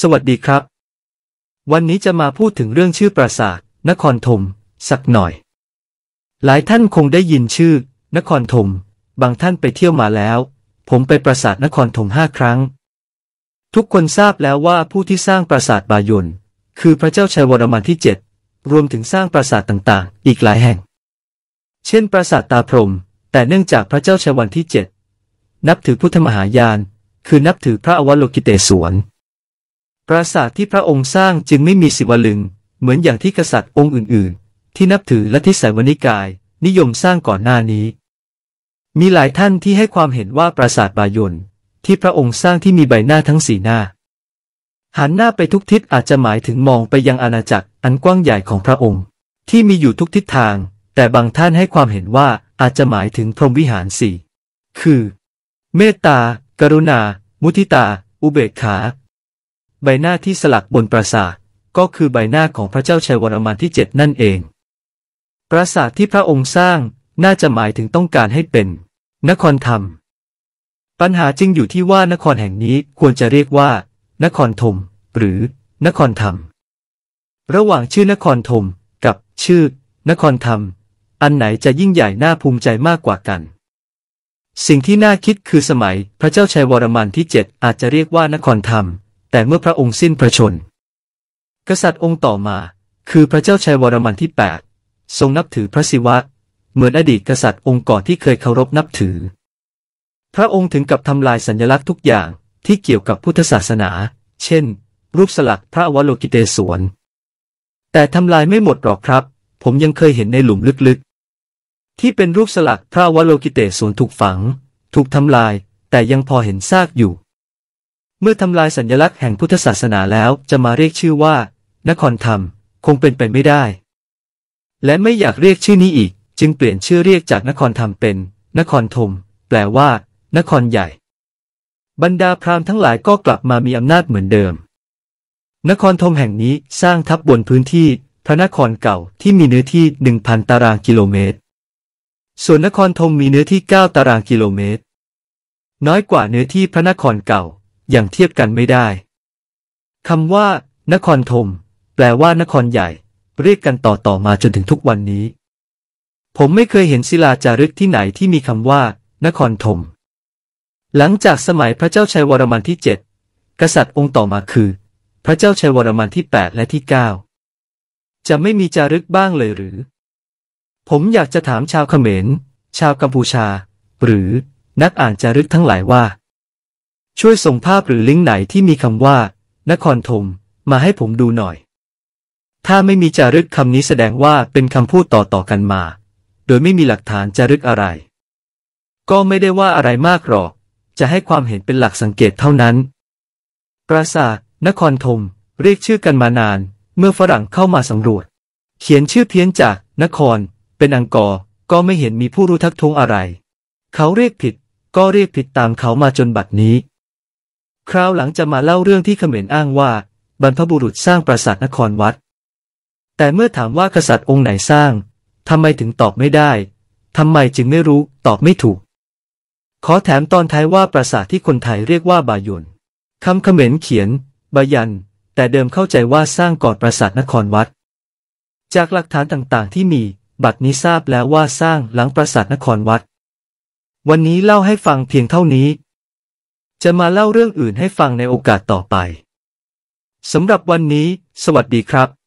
สวัสดีครับ วันนี้จะมาพูดถึงเรื่องชื่อปราสาทนครธมสักหน่อย หลายท่านคงได้ยินชื่อ นครธมบางท่านไปเที่ยวมาแล้ว ผมไปปราสาทนครธมห้าครั้ง ทุกคนทราบแล้วว่าผู้ที่สร้างปราสาทบายนคือพระเจ้าชัยวรมันที่เจ็ดรวมถึงสร้างปราสาทต่างๆ อีกหลายแห่ง เช่นปราสาทตาพรม แต่เนื่องจากพระเจ้าชัยวันที่เจ็ดนับถือพุทธมหายาน คือนับถือพระอวโลกิเตศวรปราสาทที่พระองค์สร้างจึงไม่มีสิวลึง เหมือนอย่างที่กษัตริย์องค์อื่น ๆ ที่นับถือลลัทธิสายวนิกายนิยมสร้างก่อนหน้านี้ มีหลายท่านที่ให้ความเห็นว่าปราสาทบายนที่พระองค์สร้างที่มีใบหน้าทั้งสีหน้าหันหน้าไปทุกทิศอาจจะหมายถึงมองไปยังอาณาจักรอันกว้างใหญ่ของพระองค์ ที่มีอยู่ทุกทิศทาง แต่บางท่านให้ความเห็นว่าอาจจะหมายถึงพรหมวิหารสี่คือ เมตตา กรุณา มุทิตา อุเบกขาใบหน้าที่สลักบนปราสาทก็คือใบหน้าของพระเจ้าชัยวรมันที่เจ็ดนั่นเอง ปราสาทที่พระองค์สร้างน่าจะหมายถึงต้องการให้เป็น นครธรรม ปัญหาจึงอยู่ที่ว่านครแห่งนี้ควรจะเรียกว่า นครธมหรือ นครธรรม ระหว่างชื่อนครธมกับชื่อ นครธรรม อันไหนจะยิ่งใหญ่น่าภูมิใจมากกว่ากัน สิ่งที่น่าคิดคือสมัยพระเจ้าชัยวรมันที่เจ็ดอาจจะเรียกว่านครธรรมแต่เมื่อพระองค์สิ้นพระชนกษัตริย์องค์ต่อมา คือพระเจ้าชัยวรมันที่ 8 ทรงนับถือพระศิวะ เหมือนอดีตกษัตริย์องค์ก่อนที่เคยเคารพนับถือ พระองค์ถึงกับทำลายสัญลักษณ์ทุกอย่างที่เกี่ยวกับพุทธศาสนา เช่น รูปสลักพระวโลกิเตศวนแต่ทำลายไม่หมดหรอกครับ ผมยังเคยเห็นในหลุมลึกๆที่เป็นรูปสลักพระวโลกิเตศวนถูกฝัง ถูกทำลายแต่ยังพอเห็นซากอยู่เมื่อทำลายสัญลักษณ์แห่งพุทธศาสนาแล้วจะมาเรียกชื่อว่า นครธรรมคงเป็นไปไม่ได้ และไม่อยากเรียกชื่อนี้อีก จึงเปลี่ยนชื่อเรียกจากนครธรรมเป็น นครธมแปลว่า นครใหญ่ บรรดาพราหมณ์ทั้งหลายก็กลับมามีอำนาจเหมือนเดิม นครธมแห่งนี้สร้างทับบนพื้นที่ พระนครเก่าที่มีเนื้อที่หนึ่งพันตารางกิโลเมตรส่วนนครธมมีเนื้อที่เก้าตารางกิโลเมตร น้อยกว่าเนื้อที่พระนครเก่าอย่างเทียบกันไม่ได้คำว่า นครธมแปลว่า นครใหญ่ เรียกกันต่อต่อมาจนถึงทุกวันนี้ ผมไม่เคยเห็นศิลาจารึกที่ไหนที่มีคำว่า นครธมหลังจากสมัยพระเจ้าชัยวรมันที่เจ็ดกษัตริย์องค์ต่อมาคือ พระเจ้าชัยวรมันที่8และที่9จะไม่มีจารึกบ้างเลยหรือ ผมอยากจะถามชาวเขมรชาวกัมพูชา หรือ นักอ่านจารึกทั้งหลายว่าช่วยส่งภาพหรือลิงก์ไหนที่มีคำว่า นครธมมาให้ผมดูหน่อย ถ้าไม่มีจารึกคำนี้แสดงว่าเป็นคำพูดต่อๆกันมา โดยไม่มีหลักฐานจารึกอะไร ก็ไม่ได้ว่าอะไรมากหรอก จะให้ความเห็นเป็นหลักสังเกตเท่านั้น ปราสาท นครธมเรียกชื่อกันมานาน เมื่อฝรั่งเข้ามาสำรวจ เขียนชื่อเพี้ยนจากนคร เป็นอังกอร์ก็ไม่เห็นมีผู้รู้ทักท้วงอะไร เขาเรียกผิด ก็เรียกผิดตามเขามาจนบัดนี้คราวหลังจะมาเล่าเรื่องที่เขมรอ้างว่า บรรพบุรุษสร้างปราสาทนครวัด แต่เมื่อถามว่ากษัตริย์องค์ไหนสร้างทำไมถึงตอบไม่ได้ทำไมจึงไม่รู้ ตอบไม่ถูก ขอแถมตอนท้ายว่าปราสาทที่คนไทยเรียกว่าบายุนคำเขมรเขียนบายัน แต่เดิมเข้าใจว่าสร้างก่อนปราสาทนครวัด จากหลักฐานต่างๆ ที่มี บัตรนี้ทราบแล้วว่าสร้างหลังปราสาทนครวัด วันนี้เล่าให้ฟังเพียงเท่านี้จะมาเล่าเรื่องอื่นให้ฟังในโอกาสต่อไป สำหรับวันนี้ สวัสดีครับ